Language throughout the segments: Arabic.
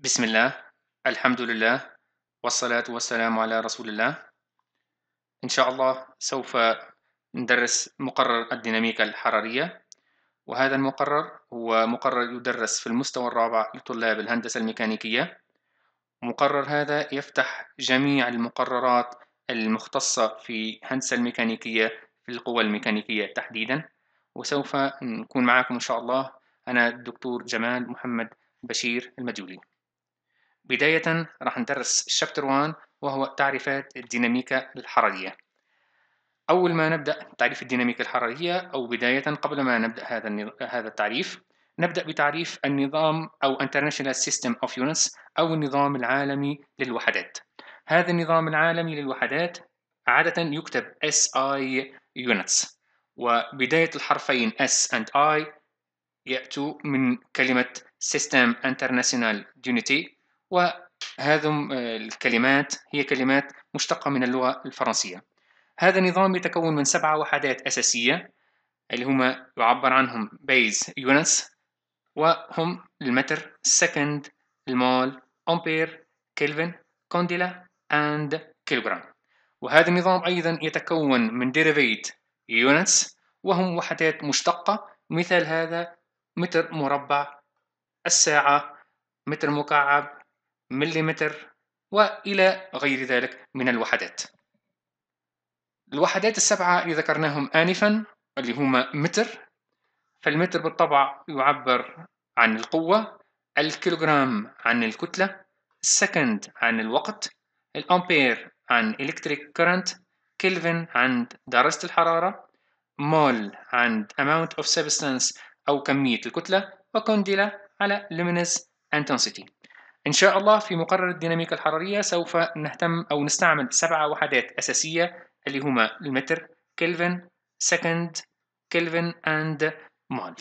بسم الله الحمد لله والصلاة والسلام على رسول الله إن شاء الله سوف ندرس مقرر الديناميكا الحرارية وهذا المقرر هو مقرر يدرس في المستوى الرابع لطلاب الهندسة الميكانيكية مقرر هذا يفتح جميع المقررات المختصة في الهندسة الميكانيكية في القوى الميكانيكية تحديدا وسوف نكون معكم إن شاء الله أنا الدكتور جمال محمد بشير المجولي بداية راح ندرس الشابتر 1 وهو تعريفات الديناميكا الحرارية أول ما نبدأ تعريف الديناميكا الحرارية أو بداية قبل ما نبدأ هذا هذا التعريف نبدأ بتعريف النظام أو International System of Units أو النظام العالمي للوحدات هذا النظام العالمي للوحدات عادة يكتب SI Units وبداية الحرفين S and I يأتوا من كلمة System International Unity وهذه آه، الكلمات هي كلمات مشتقة من اللغة الفرنسية هذا النظام يتكون من سبعة وحدات أساسية اللي هما يعبر عنهم بيز يونتس وهم المتر سكند المول أمبير كلفن كونديلا أند كيلوغرام وهذا النظام أيضا يتكون من ديريفيت يونتس وهم وحدات مشتقة مثل هذا متر مربع الساعة متر مكعب مليمتر وإلى غير ذلك من الوحدات الوحدات السبعة اللي ذكرناهم آنفا اللي هما متر فالمتر بالطبع يعبر عن القوة الكيلوغرام عن الكتلة السكند عن الوقت الأمبير عن إلكتريك كرنت كلفن عن درجة الحرارة مول عن amount of substance أو كمية الكتلة وكونديلا على luminous intensity إن شاء الله في مقرر الديناميكا الحرارية سوف نهتم أو نستعمل سبع وحدات أساسية اللي هما المتر كلفن سكند كلفن أند مول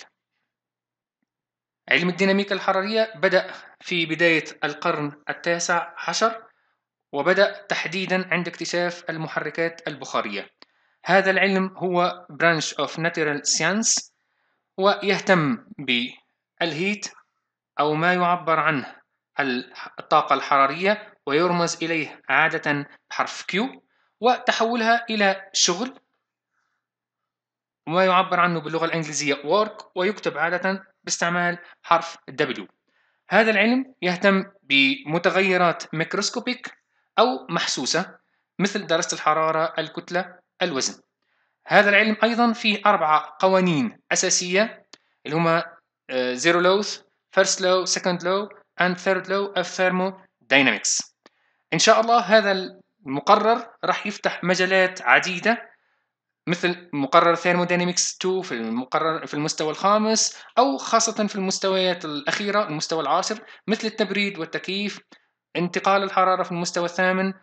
علم الديناميكا الحرارية بدأ في بداية القرن التاسع عشر وبدأ تحديدا عند اكتشاف المحركات البخارية هذا العلم هو branch of natural science ويهتم بالهيت أو ما يعبر عنه الطاقة الحرارية ويرمز إليه عادة بحرف Q وتحولها إلى شغل وما يعبر عنه باللغة الإنجليزية work ويكتب عادة باستعمال حرف W هذا العلم يهتم بمتغيرات ميكروسكوبيك أو محسوسة مثل درجة الحرارة الكتلة الوزن هذا العلم أيضا فيه أربعة قوانين أساسية اللي هما زيرو لوث فيرست لو سكند لو and third law of thermodynamics إن شاء الله هذا المقرر راح يفتح مجالات عديدة مثل مقرر thermodynamics 2 في المقرر في المستوى الخامس أو خاصة في المستويات الأخيرة المستوى العاشر مثل التبريد والتكييف انتقال الحرارة في المستوى الثامن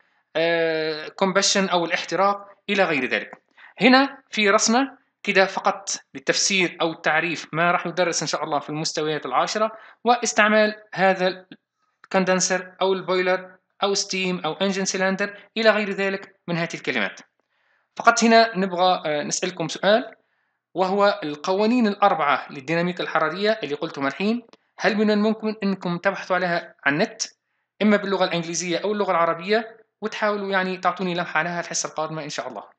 كومبشن آه، أو الاحتراق إلى غير ذلك هنا في رسمة كده فقط للتفسير أو التعريف ما راح يدرس إن شاء الله في المستويات العاشرة واستعمال هذا الكندنسر أو البويلر أو ستيم أو انجن سيلندر إلى غير ذلك من هذه الكلمات فقط هنا نبغى آه، نسألكم سؤال وهو القوانين الأربعة للديناميكا الحرارية اللي قلتم الحين هل من الممكن أنكم تبحثوا عليها على النت إما باللغة الإنجليزية أو اللغة العربية وتحاولوا يعني تعطوني لمحة عليها الحصة القادمة إن شاء الله